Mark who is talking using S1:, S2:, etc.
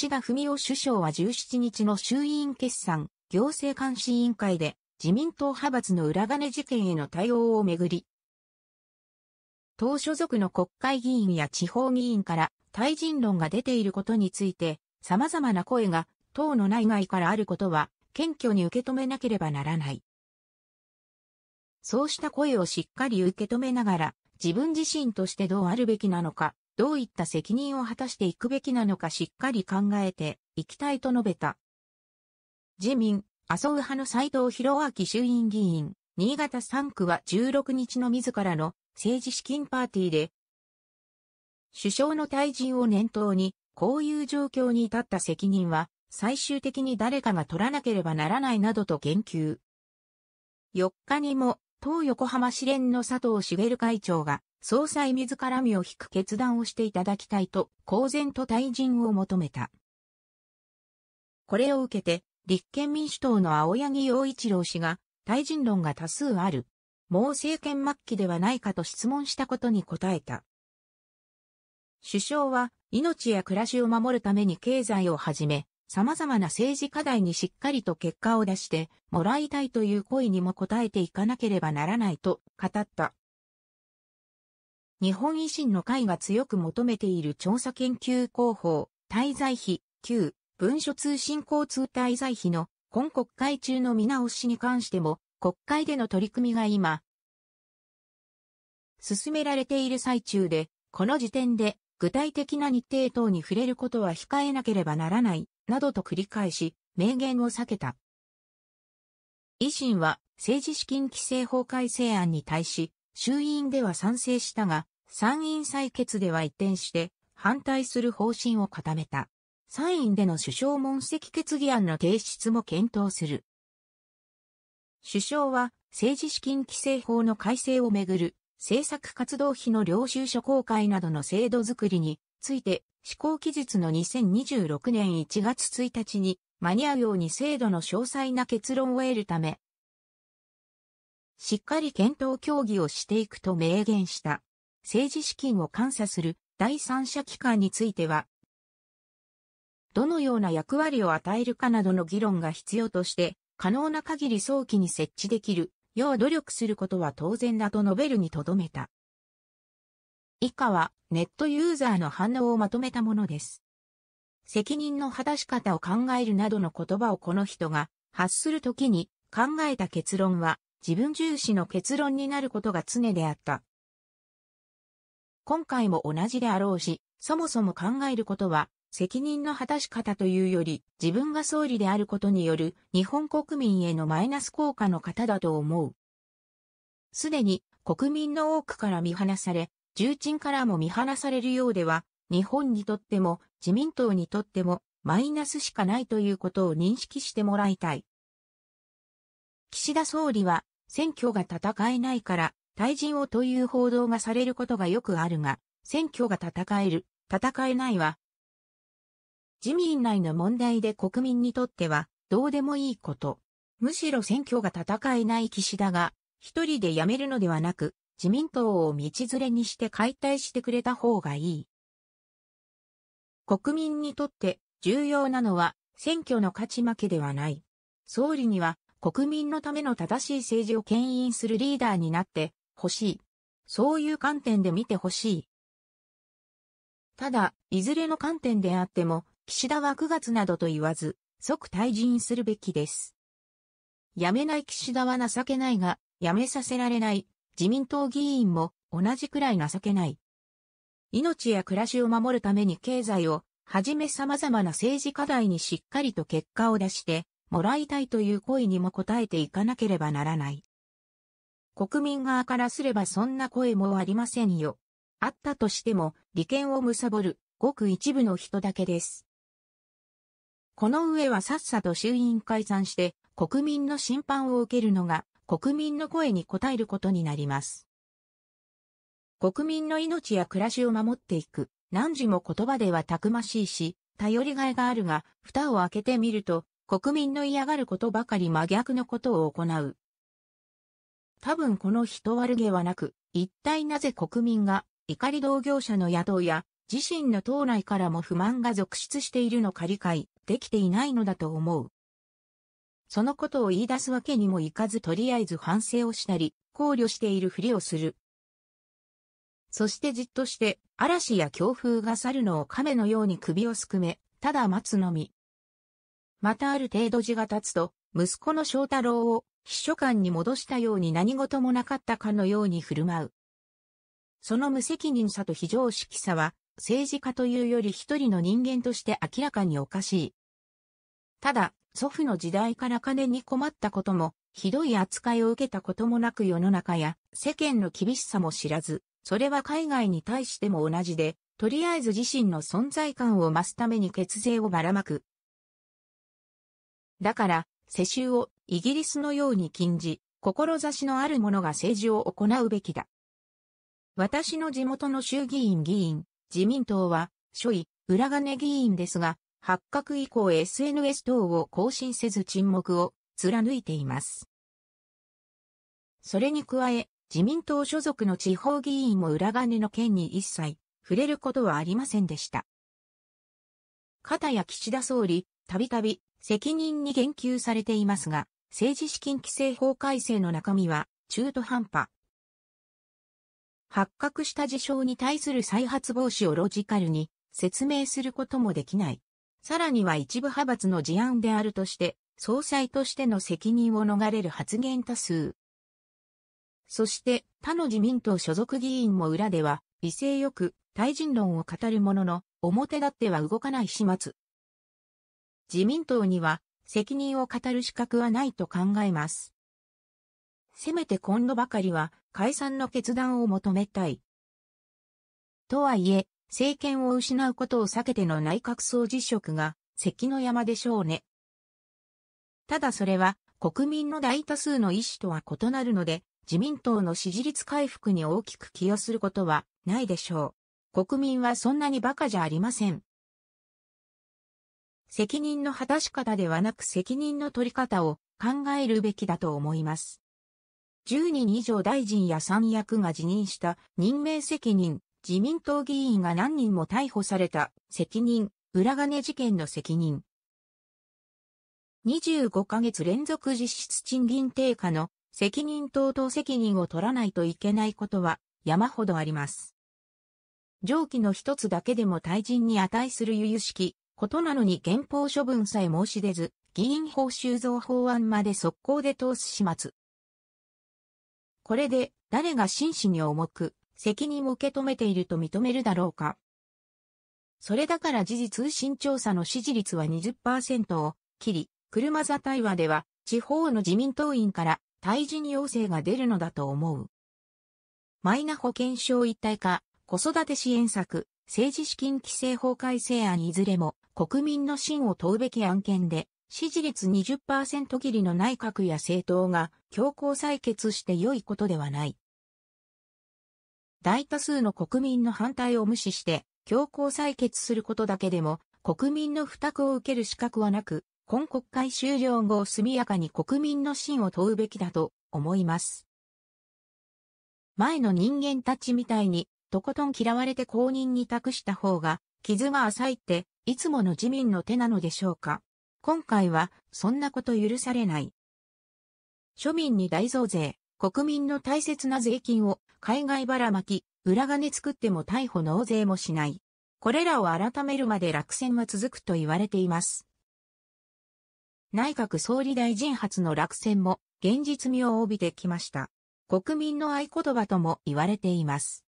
S1: 岸田文雄首相は17日の衆議院決算行政監視委員会で自民党派閥の裏金事件への対応をめぐり、党所属の国会議員や地方議員から対人論が出ていることについて様々な声が党の内外からあることは謙虚に受け止めなければならない。そうした声をしっかり受け止めながら自分自身としてどうあるべきなのかどういった責任を果たしていくべきなのかしっかり考えていきたいと述べた。自民、麻生派の斎藤博明衆院議員、新潟3区は16日の自らの政治資金パーティーで、首相の退陣を念頭に、こういう状況に至った責任は、最終的に誰かが取らなければならないなどと言及。4日にも、当横浜市連の佐藤茂会長が、総裁自ら身を引く決断をしていただきたいと、公然と退陣を求めた。これを受けて、立憲民主党の青柳陽一郎氏が、退陣論が多数ある。もう政権末期ではないかと質問したことに答えた。首相は、命や暮らしを守るために経済をはじめ、様々な政治課題にしっかりと結果を出してもらいたいという声にも応えていかなければならないと語った。日本維新の会が強く求めている調査研究広報、滞在費、旧、文書通信交通滞在費の今国会中の見直しに関しても、国会での取り組みが今、進められている最中で、この時点で具体的な日程等に触れることは控えなければならない、などと繰り返し、明言を避けた。維新は政治資金規正法改正案に対し、衆院では賛成したが、参院採決では一転して反対する方針を固めた。参院での首相問責決議案の提出も検討する。首相は政治資金規正法の改正をめぐる政策活動費の領収書公開などの制度づくりについて施行期日の2026年1月1日に間に合うように制度の詳細な結論を得るためしっかり検討協議をしていくと明言した。政治資金を監査する第三者機関については、どのような役割を与えるかなどの議論が必要として、可能な限り早期に設置できるよう努力することは当然だと述べるにとどめた。以下はネットユーザーの反応をまとめたものです。責任の果たし方を考えるなどの言葉をこの人が発するときに考えた結論は自分重視の結論になることが常であった。今回も同じであろうし、そもそも考えることは、責任の果たし方というより、自分が総理であることによる日本国民へのマイナス効果の方だと思う。すでに国民の多くから見放され、重鎮からも見放されるようでは、日本にとっても自民党にとってもマイナスしかないということを認識してもらいたい。岸田総理は選挙が戦えないから退陣をという報道がされることがよくあるが、選挙が戦える、戦えないは、自民内の問題で国民にとってはどうでもいいこと。むしろ選挙が戦えない岸田が、一人で辞めるのではなく、自民党を道連れにして解体してくれた方がいい。国民にとって重要なのは選挙の勝ち負けではない。総理には国民のための正しい政治を牽引するリーダーになってほしい。そういう観点で見てほしい。ただ、いずれの観点であっても、岸田は9月などと言わず、即退陣するべきです。辞めない岸田は情けないが、辞めさせられない自民党議員も同じくらい情けない。命や暮らしを守るために経済をはじめ様々な政治課題にしっかりと結果を出して、もらいたいという声にも応えていかなければならない。国民側からすればそんな声もありませんよ。あったとしても、利権を貪る、ごく一部の人だけです。この上はさっさと衆院解散して、国民の審判を受けるのが、国民の声に応えることになります。国民の命や暮らしを守っていく、何時も言葉ではたくましいし、頼りがいがあるが、蓋を開けてみると、国民の嫌がることばかり真逆のことを行う。多分この人悪気はなく、一体なぜ国民が怒り同業者の野党や自身の党内からも不満が続出しているのか理解できていないのだと思う。そのことを言い出すわけにもいかずとりあえず反省をしたり、考慮しているふりをする。そしてじっとして、嵐や強風が去るのを亀のように首をすくめ、ただ待つのみ。またある程度字が経つと、息子の翔太郎を秘書官に戻したように何事もなかったかのように振る舞う。その無責任さと非常識さは、政治家というより一人の人間として明らかにおかしい。ただ、祖父の時代から金に困ったことも、ひどい扱いを受けたこともなく世の中や世間の厳しさも知らず、それは海外に対しても同じで、とりあえず自身の存在感を増すために血税をばらまく、だから、世襲をイギリスのように禁じ、志のある者が政治を行うべきだ。私の地元の衆議院議員、自民党は、諸位、裏金議員ですが、発覚以降 SNS 等を更新せず沈黙を貫いています。それに加え、自民党所属の地方議員も裏金の件に一切触れることはありませんでした。片や岸田総理、たびたび責任に言及されていますが、政治資金規正法改正の中身は中途半端。発覚した事象に対する再発防止をロジカルに説明することもできない。さらには一部派閥の事案であるとして、総裁としての責任を逃れる発言多数。そして他の自民党所属議員も裏では、威勢よく対人論を語るものの、表立っては動かない始末自民党には責任を語る資格はないと考えます。せめて今度ばかりは解散の決断を求めたい。とはいえ、政権を失うことを避けての内閣総辞職が関の山でしょうね。ただそれは国民の大多数の意思とは異なるので、自民党の支持率回復に大きく寄与することはないでしょう。国民はそんなに馬鹿じゃありません。責任の果たし方ではなく責任の取り方を考えるべきだと思います。10人以上大臣や三役が辞任した任命責任、自民党議員が何人も逮捕された責任、裏金事件の責任。25ヶ月連続実質賃金低下の責任等々責任を取らないといけないことは山ほどあります。上記の一つだけでも対人に値する由々しきことなのに憲法処分さえ申し出ず、議員報酬増法案まで速攻で通す始末。これで、誰が真摯に重く、責任を受け止めていると認めるだろうか。それだから時事通信調査の支持率は20%を切り、車座対話では地方の自民党員から退陣要請が出るのだと思う。マイナ保険証一体化、子育て支援策、政治資金規正法改正案いずれも国民の信を問うべき案件で、支持率20%切りの内閣や政党が強行採決して良いことではない。大多数の国民の反対を無視して強行採決することだけでも国民の負託を受ける資格はなく、今国会終了後速やかに国民の信を問うべきだと思います。前の人間たちみたいにとことん嫌われて公認に託した方が傷が浅いっていつもの自民の手なのでしょうか。今回は、そんなこと許されない。庶民に大増税、国民の大切な税金を海外ばらまき、裏金作っても逮捕納税もしない。これらを改めるまで落選は続くと言われています。内閣総理大臣発の落選も現実味を帯びてきました。国民の合言葉とも言われています。